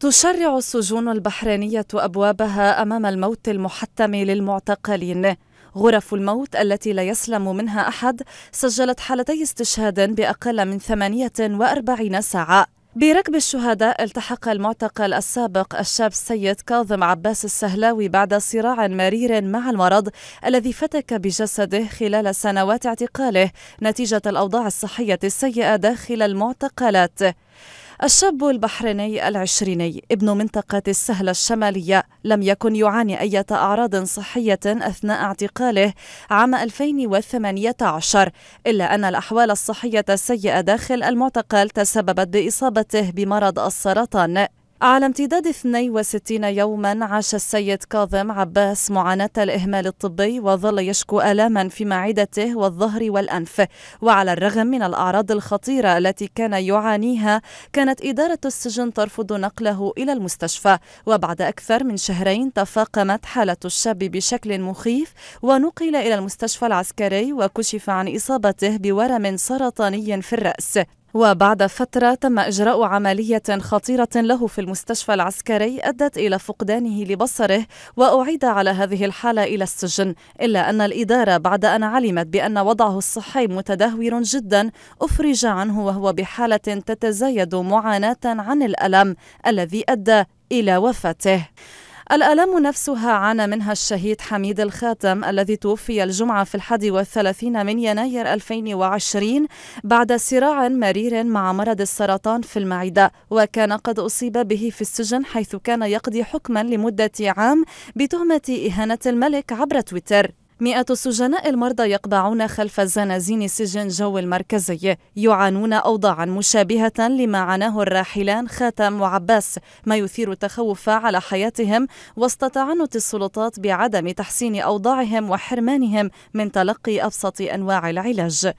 تشرع السجون البحرينية أبوابها أمام الموت المحتم للمعتقلين غرف الموت التي لا يسلم منها أحد سجلت حالتي استشهاد بأقل من 48 ساعة بركب الشهداء التحق المعتقل السابق الشاب السيد كاظم عباس السهلاوي بعد صراع مرير مع المرض الذي فتك بجسده خلال سنوات اعتقاله نتيجة الأوضاع الصحية السيئة داخل المعتقلات الشاب البحريني العشريني ابن منطقة السهلة الشمالية لم يكن يعاني أي أعراض صحية أثناء اعتقاله عام 2018 إلا أن الأحوال الصحية السيئة داخل المعتقل تسببت بإصابته بمرض السرطان على امتداد 62 يوما عاش السيد كاظم عباس معاناة الإهمال الطبي وظل يشكو ألاما في معدته والظهر والأنف وعلى الرغم من الأعراض الخطيرة التي كان يعانيها كانت إدارة السجن ترفض نقله إلى المستشفى وبعد أكثر من شهرين تفاقمت حالة الشاب بشكل مخيف ونقل إلى المستشفى العسكري وكشف عن إصابته بورم سرطاني في الرأس وبعد فترة تم إجراء عملية خطيرة له في المستشفى العسكري أدت إلى فقدانه لبصره وأعيد على هذه الحالة إلى السجن إلا أن الإدارة بعد أن علمت بأن وضعه الصحي متدهور جدا أفرج عنه وهو بحالة تتزايد معاناة عن الألم الذي أدى إلى وفاته الآلام نفسها عانى منها الشهيد حميد الخاتم الذي توفي الجمعة في الحادي والثلاثين من يناير 2020 بعد صراع مرير مع مرض السرطان في المعدة وكان قد أصيب به في السجن حيث كان يقضي حكما لمدة عام بتهمة إهانة الملك عبر تويتر مئة السجناء المرضى يقبعون خلف زنازين سجن جو المركزي يعانون أوضاعا مشابهة لما عاناه الراحلان خاتم وعباس ما يثير التخوف على حياتهم وسط تعنت السلطات بعدم تحسين أوضاعهم وحرمانهم من تلقي أبسط أنواع العلاج